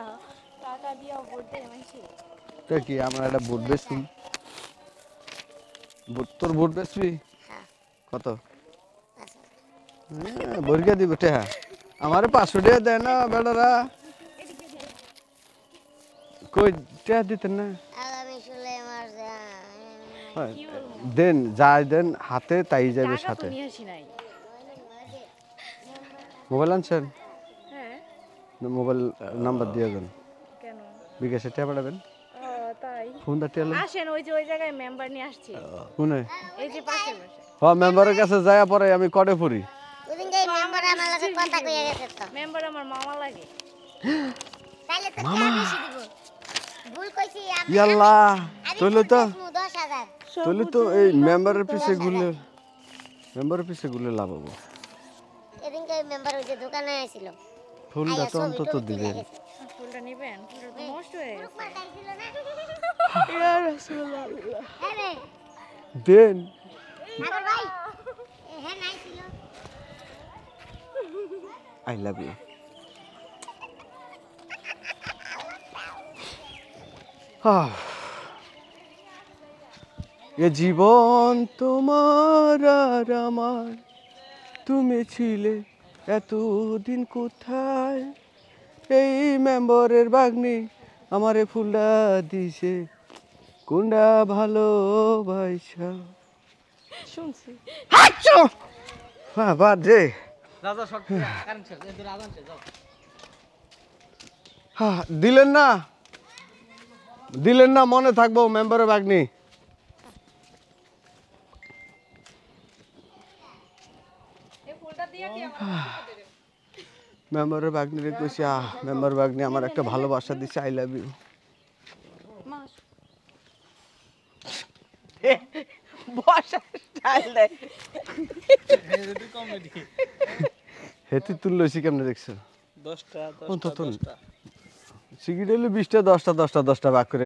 না তো কি আমরা একটা বেশি তোর বেশি হ্যাঁ। কত হ্যাঁ, দিব আমার পাঁচশো টাকা দেয় না বেড়ারা কই টেহা দিতেন না হ্যাঁ। দেন যাই দেন হাতে তাই যাবে সাথে মোবাইল আনছেন মোবাইল নাম্বার দিয়ে দেন কেন বিকাশে টাকা দেবেন ওই যে ওই জায়গায় মেম্বার নিয়ে আসছি মেম্বারের কাছে পরে আমি কটে তো তো এই মেম্বারের পিছে মেম্বারের পিছে লাভ দোকানে ফুলটা তো আচ্ছা, অন্তত দিবেন then I love U A জীবন তোমার আর আমার তুমি ছিলে এতদিন কোথায় এই মেম্বরের বাগনি আমারে ফুলা দিছে কোনটা ভালো ভাইসা শুনছি হাচ্চো বাবা রে দে রাজা হ্যাঁ দিলেন না দিলেন না মনে থাকবো মেম্বারের বাগনি মেম্বারের বাগনিরে কইছি আহ মেম্বার বাগনি আমার একটা ভালোবাসা দিছে আই লাভ ইউ কেমনে দেখছো দশটা বিশটা দশটা দশটা দশটা ভাগ করে